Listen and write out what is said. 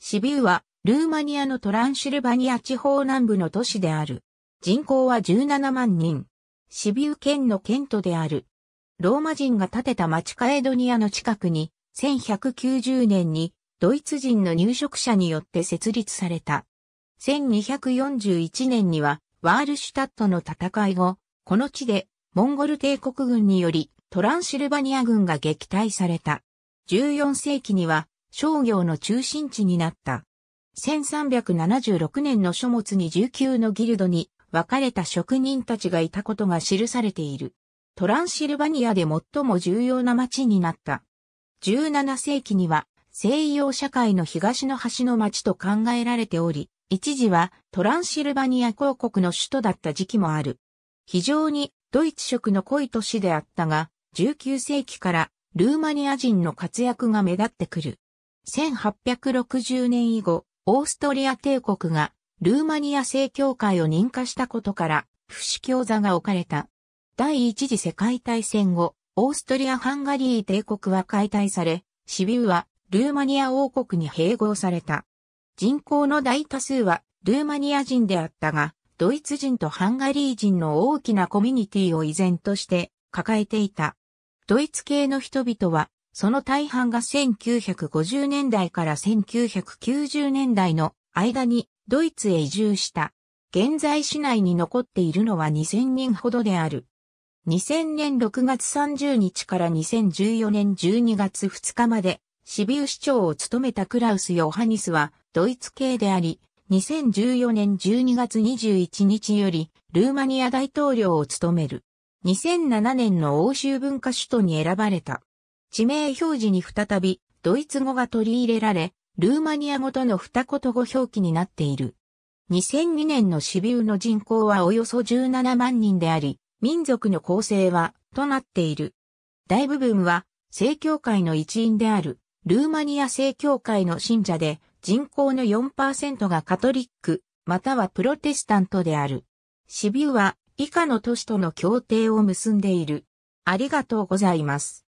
シビウは、ルーマニアのトランシルバニア地方南部の都市である。人口は17万人。シビウ県の県都である。ローマ人が建てた町カエドニアの近くに、1190年にドイツ人の入植者によって設立された。1241年にはワールシュタットの戦い後、この地でモンゴル帝国軍によりトランシルバニア軍が撃退された。14世紀には商業の中心地になった。1376年の書物に19のギルドに分かれた職人たちがいたことが記されている。トランシルバニアで最も重要な町になった。17世紀には西洋社会の東の端の町と考えられており、一時はトランシルバニア公国の首都だった時期もある。非常にドイツ色の濃い都市であったが、19世紀からルーマニア人の活躍が目立ってくる。1860年以後、オーストリア帝国がルーマニア正教会を認可したことから、不死教座が置かれた。第一次世界大戦後、オーストリア・ハンガリー帝国は解体され、シビウはルーマニア王国に併合された。人口の大多数はルーマニア人であったが、ドイツ人とハンガリー人の大きなコミュニティを依然として抱えていた。ドイツ系の人々はその大半が1950年代から1990年代の間にドイツへ移住した。現在市内に残っているのは2000人ほどである。2000年6月30日から2014年12月2日まで、シビウ市長を務めたクラウス・ヨハニスはドイツ系であり、2014年12月21日よりルーマニア大統領を務める。2007年の欧州文化首都に選ばれた。地名表示に再び、ドイツ語が取り入れられ、ルーマニア語との二言語表記になっている。2002年のシビウの人口はおよそ17万人であり、民族の構成は、となっている。大部分は、正教会の一員である、ルーマニア正教会の信者で、人口の4%がカトリック、またはプロテスタントである。シビウは、以下の都市との協定を結んでいる。ありがとうございます。